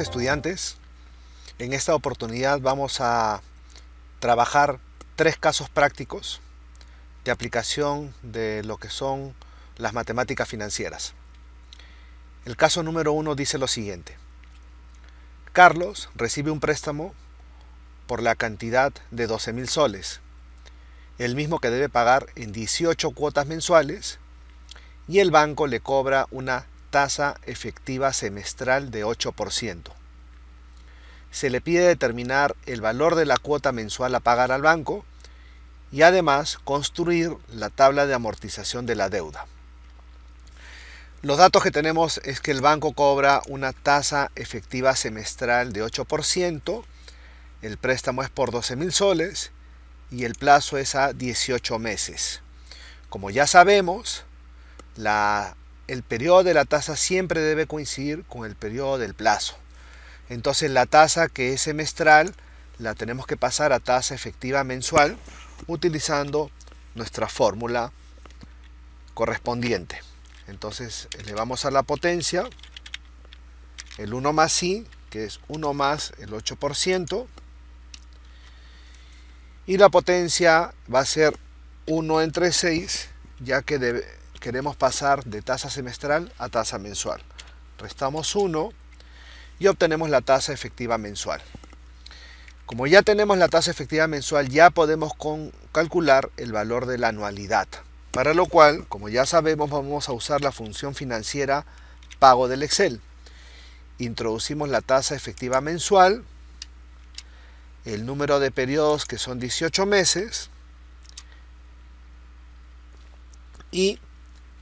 estudiantes, en esta oportunidad vamos a trabajar tres casos prácticos de aplicación de lo que son las matemáticas financieras. El caso número uno dice lo siguiente. Carlos recibe un préstamo por la cantidad de 12 mil soles, el mismo que debe pagar en 18 cuotas mensuales, y el banco le cobra una tasa efectiva semestral de 8%. Se le pide determinar el valor de la cuota mensual a pagar al banco y además construir la tabla de amortización de la deuda. Los datos que tenemos es que el banco cobra una tasa efectiva semestral de 8%, el préstamo es por 12 mil soles y el plazo es a 18 meses. Como ya sabemos, la el periodo de la tasa siempre debe coincidir con el periodo del plazo. Entonces la tasa que es semestral la tenemos que pasar a tasa efectiva mensual utilizando nuestra fórmula correspondiente. Entonces elevamos a la potencia el 1 más i, que es 1 más el 8%, y la potencia va a ser 1 entre 6, ya que debe, queremos pasar de tasa semestral a tasa mensual. Restamos 1 y obtenemos la tasa efectiva mensual. Como ya tenemos la tasa efectiva mensual, ya podemos calcular el valor de la anualidad. Para lo cual, como ya sabemos, vamos a usar la función financiera pago del Excel. Introducimos la tasa efectiva mensual, el número de periodos que son 18 meses y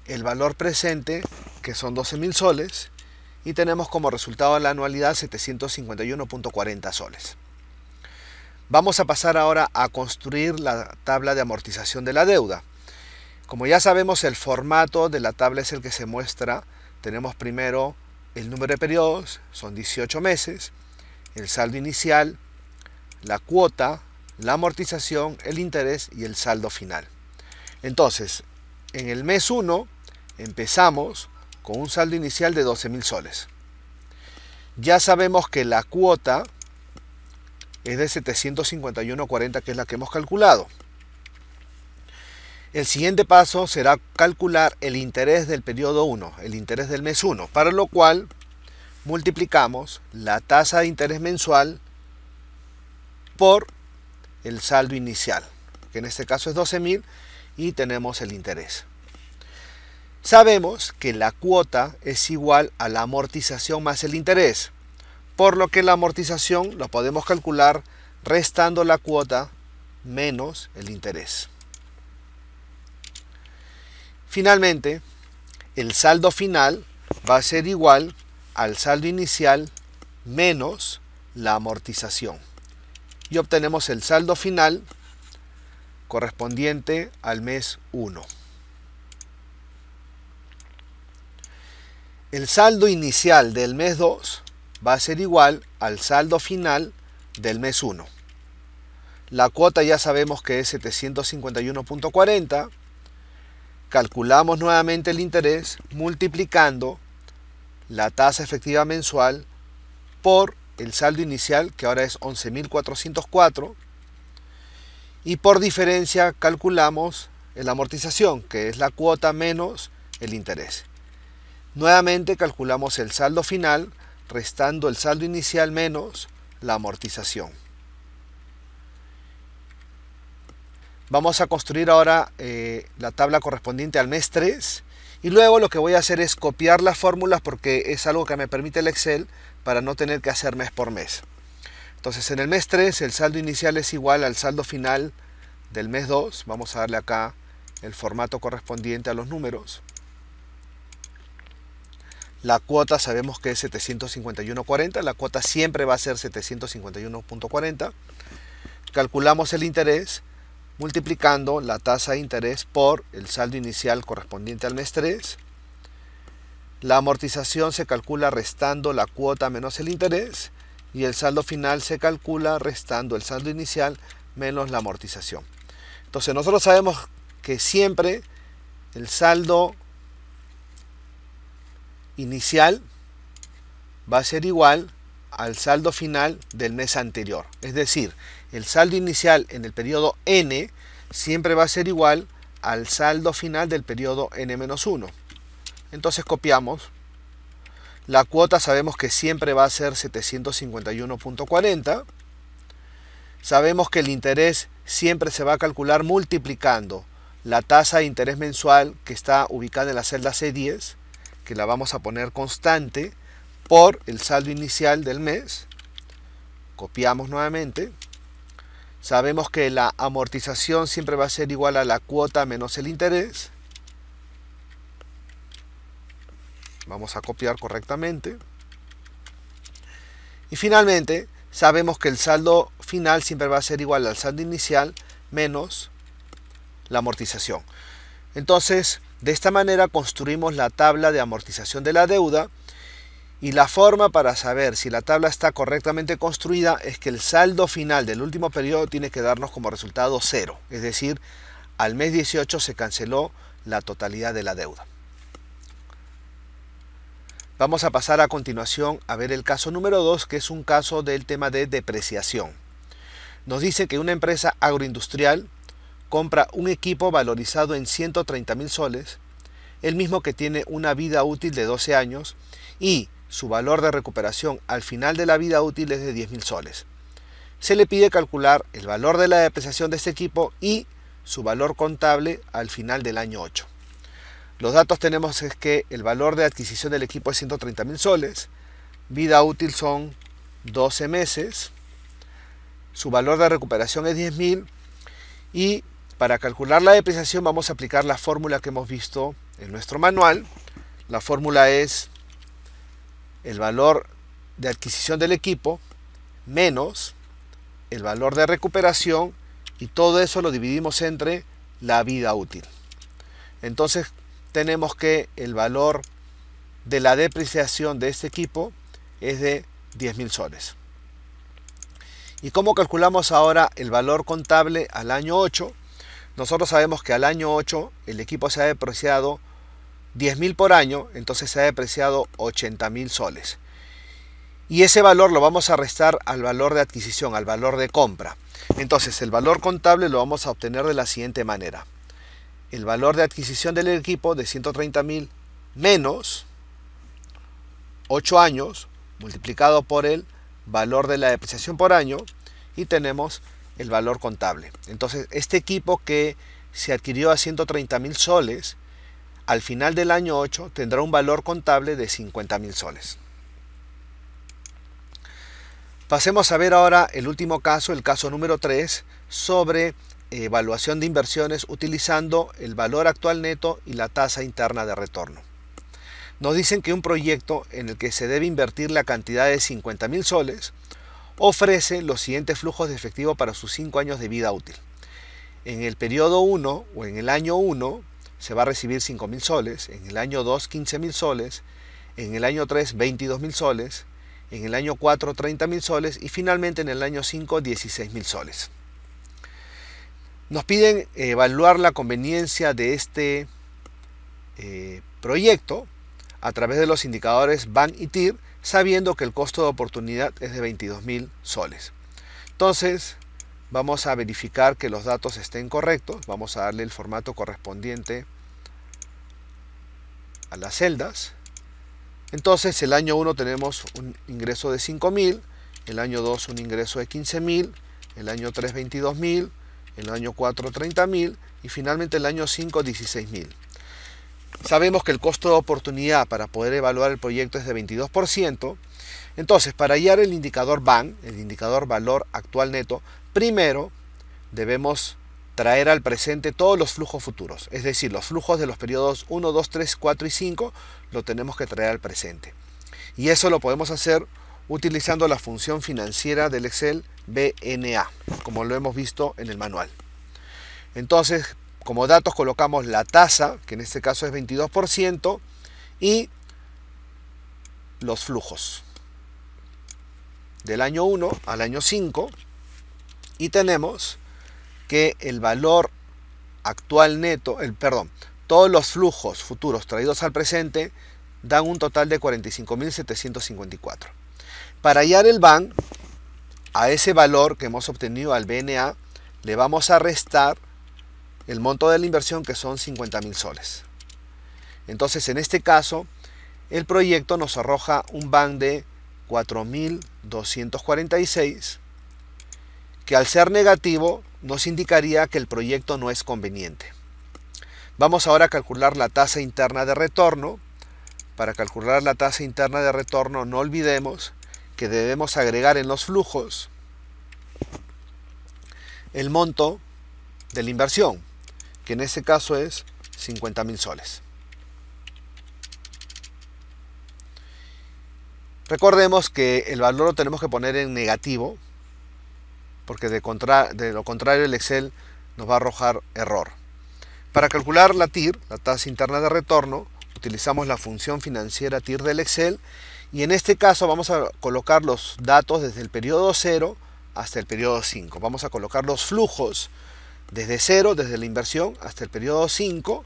el valor presente, que son 12.000 soles, y tenemos como resultado la anualidad 751.40 soles. Vamos a pasar ahora a construir la tabla de amortización de la deuda. Como ya sabemos, el formato de la tabla es el que se muestra. Tenemos primero el número de periodos, son 18 meses, el saldo inicial, la cuota, la amortización, el interés y el saldo final. Entonces, en el mes 1 empezamos con un saldo inicial de 12.000 soles. Ya sabemos que la cuota es de 751.40, que es la que hemos calculado. El siguiente paso será calcular el interés del periodo 1, el interés del mes 1, para lo cual multiplicamos la tasa de interés mensual por el saldo inicial, que en este caso es 12.000, y tenemos el interés. Sabemos que la cuota es igual a la amortización más el interés, por lo que la amortización la podemos calcular restando la cuota menos el interés. Finalmente, el saldo final va a ser igual al saldo inicial menos la amortización. Y obtenemos el saldo final correspondiente al mes 1. El saldo inicial del mes 2 va a ser igual al saldo final del mes 1. La cuota ya sabemos que es 751.40. Calculamos nuevamente el interés multiplicando la tasa efectiva mensual por el saldo inicial que ahora es 11.404 y por diferencia calculamos la amortización, que es la cuota menos el interés. Nuevamente calculamos el saldo final restando el saldo inicial menos la amortización. Vamos a construir ahora eh, la tabla correspondiente al mes 3 y luego lo que voy a hacer es copiar las fórmulas porque es algo que me permite el Excel para no tener que hacer mes por mes. Entonces en el mes 3 el saldo inicial es igual al saldo final del mes 2. Vamos a darle acá el formato correspondiente a los números. La cuota sabemos que es 751.40, la cuota siempre va a ser 751.40. Calculamos el interés multiplicando la tasa de interés por el saldo inicial correspondiente al mes 3. La amortización se calcula restando la cuota menos el interés y el saldo final se calcula restando el saldo inicial menos la amortización. Entonces nosotros sabemos que siempre el saldo inicial va a ser igual al saldo final del mes anterior. Es decir, el saldo inicial en el periodo n siempre va a ser igual al saldo final del periodo n-1. Entonces copiamos la cuota sabemos que siempre va a ser 751.40. Sabemos que el interés siempre se va a calcular multiplicando la tasa de interés mensual que está ubicada en la celda C10, que la vamos a poner constante, por el saldo inicial del mes. Copiamos nuevamente. Sabemos que la amortización siempre va a ser igual a la cuota menos el interés. Vamos a copiar correctamente. Y finalmente, sabemos que el saldo final siempre va a ser igual al saldo inicial menos la amortización. Entonces, de esta manera construimos la tabla de amortización de la deuda y la forma para saber si la tabla está correctamente construida es que el saldo final del último periodo tiene que darnos como resultado cero, es decir, al mes 18 se canceló la totalidad de la deuda. Vamos a pasar a continuación a ver el caso número 2, que es un caso del tema de depreciación. Nos dice que una empresa agroindustrial compra un equipo valorizado en 130 mil soles, el mismo que tiene una vida útil de 12 años y su valor de recuperación al final de la vida útil es de 10 mil soles. Se le pide calcular el valor de la depreciación de este equipo y su valor contable al final del año 8. Los datos tenemos es que el valor de adquisición del equipo es 130.000 mil soles, vida útil son 12 meses, su valor de recuperación es 10.000 y para calcular la depreciación vamos a aplicar la fórmula que hemos visto en nuestro manual. La fórmula es el valor de adquisición del equipo menos el valor de recuperación y todo eso lo dividimos entre la vida útil. Entonces tenemos que el valor de la depreciación de este equipo es de 10.000 soles. ¿Y cómo calculamos ahora el valor contable al año 8? Nosotros sabemos que al año 8 el equipo se ha depreciado 10.000 por año, entonces se ha depreciado 80.000 soles. Y ese valor lo vamos a restar al valor de adquisición, al valor de compra. Entonces el valor contable lo vamos a obtener de la siguiente manera el valor de adquisición del equipo de 130,000 mil menos 8 años multiplicado por el valor de la depreciación por año y tenemos el valor contable. Entonces, este equipo que se adquirió a 130 mil soles, al final del año 8 tendrá un valor contable de 50 mil soles. Pasemos a ver ahora el último caso, el caso número 3, sobre evaluación de inversiones utilizando el valor actual neto y la tasa interna de retorno. Nos dicen que un proyecto en el que se debe invertir la cantidad de 50 mil soles ofrece los siguientes flujos de efectivo para sus 5 años de vida útil. En el periodo 1 o en el año 1 se va a recibir 5 mil soles, en el año 2 15 mil soles, en el año 3 22 mil soles, en el año 4 30 mil soles y finalmente en el año 5 16 mil soles. Nos piden evaluar la conveniencia de este eh, proyecto a través de los indicadores BAN y TIR, sabiendo que el costo de oportunidad es de 22,000 mil soles. Entonces, vamos a verificar que los datos estén correctos. Vamos a darle el formato correspondiente a las celdas. Entonces, el año 1 tenemos un ingreso de 5,000. el año 2 un ingreso de 15,000. el año 3 22,000 el año 4 30.000 y finalmente el año 5 16.000. Sabemos que el costo de oportunidad para poder evaluar el proyecto es de 22%, entonces para hallar el indicador BAN, el indicador valor actual neto, primero debemos traer al presente todos los flujos futuros, es decir, los flujos de los periodos 1, 2, 3, 4 y 5 lo tenemos que traer al presente. Y eso lo podemos hacer utilizando la función financiera del Excel BNA, como lo hemos visto en el manual. Entonces, como datos colocamos la tasa, que en este caso es 22%, y los flujos del año 1 al año 5 y tenemos que el valor actual neto, el perdón, todos los flujos futuros traídos al presente dan un total de 45.754. Para hallar el BAN a ese valor que hemos obtenido al BNA le vamos a restar el monto de la inversión que son 50 mil soles. Entonces en este caso el proyecto nos arroja un BAN de 4.246 que al ser negativo nos indicaría que el proyecto no es conveniente. Vamos ahora a calcular la tasa interna de retorno. Para calcular la tasa interna de retorno no olvidemos que debemos agregar en los flujos el monto de la inversión, que en este caso es 50 mil soles. Recordemos que el valor lo tenemos que poner en negativo, porque de, contra de lo contrario el Excel nos va a arrojar error. Para calcular la TIR, la tasa interna de retorno, utilizamos la función financiera TIR del Excel y en este caso vamos a colocar los datos desde el periodo 0 hasta el periodo 5. Vamos a colocar los flujos desde 0, desde la inversión, hasta el periodo 5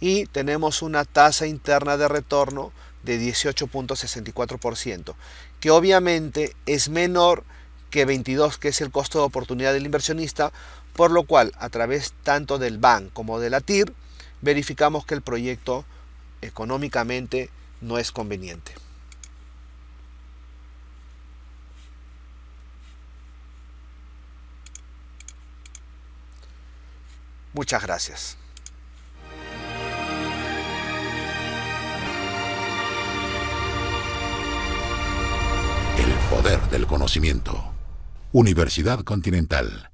y tenemos una tasa interna de retorno de 18.64%, que obviamente es menor que 22, que es el costo de oportunidad del inversionista, por lo cual a través tanto del BAN como de la TIR verificamos que el proyecto económicamente no es conveniente. Muchas gracias. El poder del conocimiento. Universidad Continental.